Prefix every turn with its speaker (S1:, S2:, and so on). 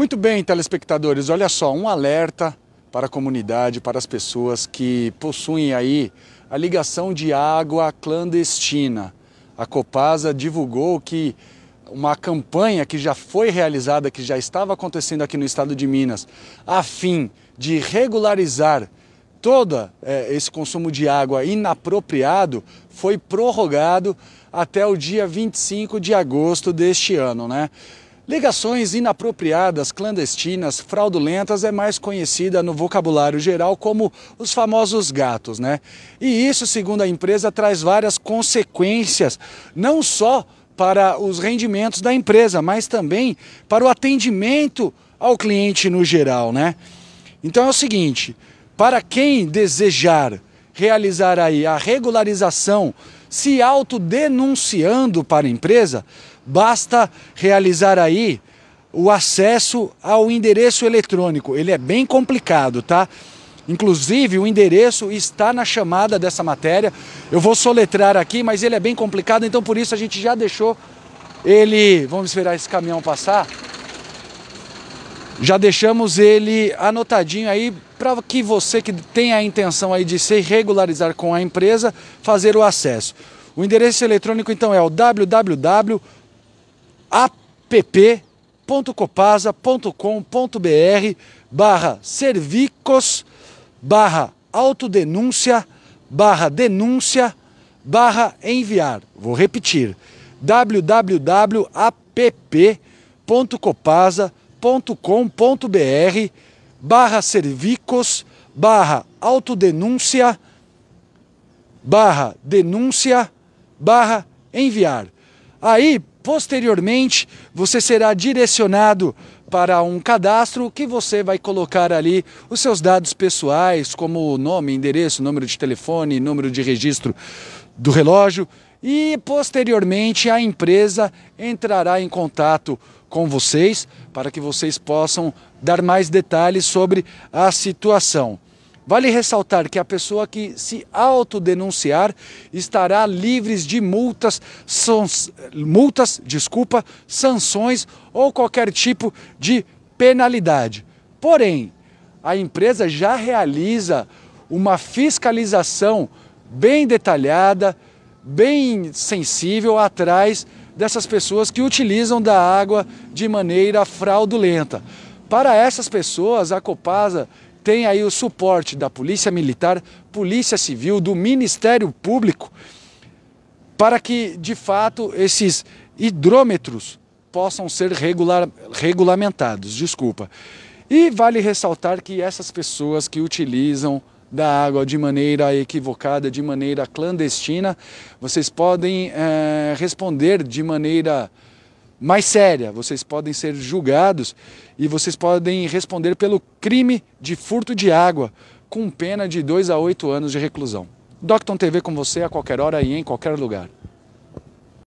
S1: Muito bem, telespectadores, olha só, um alerta para a comunidade, para as pessoas que possuem aí a ligação de água clandestina. A Copasa divulgou que uma campanha que já foi realizada, que já estava acontecendo aqui no estado de Minas, a fim de regularizar todo é, eh, esse consumo de água inapropriado, foi prorrogado até o dia 25 de agosto deste ano, né? Ligações inapropriadas, clandestinas, fraudulentas é mais conhecida no vocabulário geral como os famosos gatos, né? E isso, segundo a empresa, traz várias consequências, não só para os rendimentos da empresa, mas também para o atendimento ao cliente no geral, né? Então é o seguinte, para quem desejar realizar aí a regularização se autodenunciando para a empresa, basta realizar aí o acesso ao endereço eletrônico. Ele é bem complicado, tá? Inclusive, o endereço está na chamada dessa matéria. Eu vou soletrar aqui, mas ele é bem complicado, então por isso a gente já deixou ele. Vamos esperar esse caminhão passar. Já deixamos ele anotadinho aí para que você que tem a intenção aí de se regularizar com a empresa, fazer o acesso. O endereço eletrônico então é o www.app.copasa.com.br barra servicos barra autodenúncia barra denúncia barra enviar. Vou repetir www.app.copasa.com.br combr barra servicos barra autodenúncia barra denúncia barra enviar. Aí, posteriormente, você será direcionado para um cadastro que você vai colocar ali os seus dados pessoais, como nome, endereço, número de telefone, número de registro do relógio, e posteriormente a empresa entrará em contato com vocês para que vocês possam dar mais detalhes sobre a situação. Vale ressaltar que a pessoa que se autodenunciar estará livre de multas, são multas, desculpa, sanções ou qualquer tipo de penalidade. Porém, a empresa já realiza uma fiscalização bem detalhada, bem sensível atrás dessas pessoas que utilizam da água de maneira fraudulenta. Para essas pessoas, a Copasa tem aí o suporte da Polícia Militar, Polícia Civil, do Ministério Público, para que de fato esses hidrômetros possam ser regular, regulamentados. Desculpa. E vale ressaltar que essas pessoas que utilizam da água de maneira equivocada, de maneira clandestina, vocês podem é, responder de maneira mais séria, vocês podem ser julgados e vocês podem responder pelo crime de furto de água, com pena de 2 a 8 anos de reclusão. Docton TV com você a qualquer hora e em qualquer lugar.